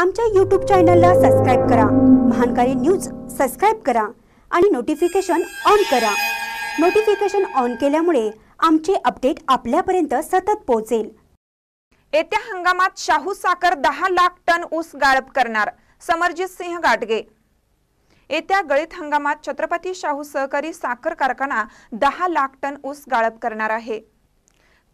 आमच्या यूट्यूब चॅनलला सबस्क्राईब करा महानकारी न्यूज सबस्क्राईब करा आणि नोटिफिकेशन ऑन करा नोटिफिकेशन ऑन केल्यामुळे आमचे अपडेट आपल्यापर्यंत सतत पोहोचेल येत्या हंगामात शाहू साखर दहा लाख टन ऊस गाळप करणार समरजित सिंह गाटगे येत्या गळीत हंगामात छत्रपती शाहू सहकारी साखर कारखाना दहा लाख टन ऊस गाळप करणार आहे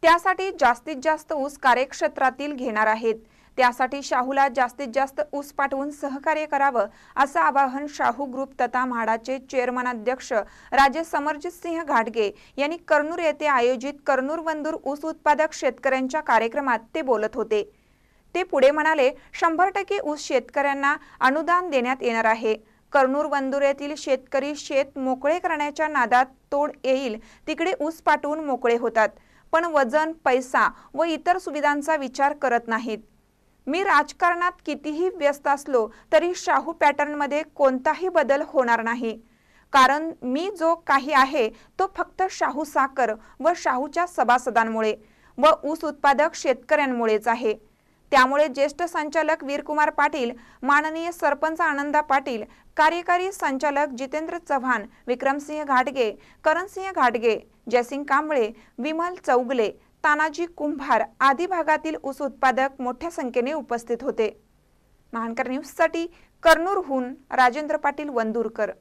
त्यासाठी जास्तीत जास्त ऊस कार्यक्षेत्रातील घेणार आहेत त्यासाठी शाहूला जास्तीत जास्त ऊस पाठवून सहकार्य करावं असं आवाहन शाहू ग्रुप तथा म्हाडाचे चेअरमन अध्यक्ष राजे समरजित सिंह घाटगे यांनी कर्नूर येथे आयोजित कर्नूर बंदूर ऊस उत्पादक शेतकऱ्यांच्या कार्यक्रमात ते बोलत होते ते पुढे म्हणाले शंभर टक्के ऊस शेतकऱ्यांना अनुदान देण्यात येणार आहे कर्नूर बंदूर येथील शेतकरी शेत मोकळे करण्याच्या नादात तोड येईल तिकडे ऊस पाठवून मोकळे होतात पण वजन पैसा व इतर सुविधांचा विचार करत नाहीत मी राजकारणात कितीही व्यस्त असलो तरी शाहू पॅटर्नमध्ये कोणताही बदल होणार नाही कारण मी जो काही आहे तो फक्त शाहू साखर व शाहूच्या सभासदांमुळे व ऊस उत्पादक शेतकऱ्यांमुळेच आहे त्यामुळे ज्येष्ठ संचालक वीरकुमार पाटील माननीय सरपंच आनंदा पाटील कार्यकारी संचालक जितेंद्र चव्हाण विक्रमसिंह घाटगे करणसिंह घाटगे जयसिंग कांबळे विमल चौगले तानाजी कुंभार आदी भागातील ऊस उत्पादक मोठ्या संख्येने उपस्थित होते महानकर न्यूजसाठी कर्नूरहून राजेंद्र पाटील वंदूरकर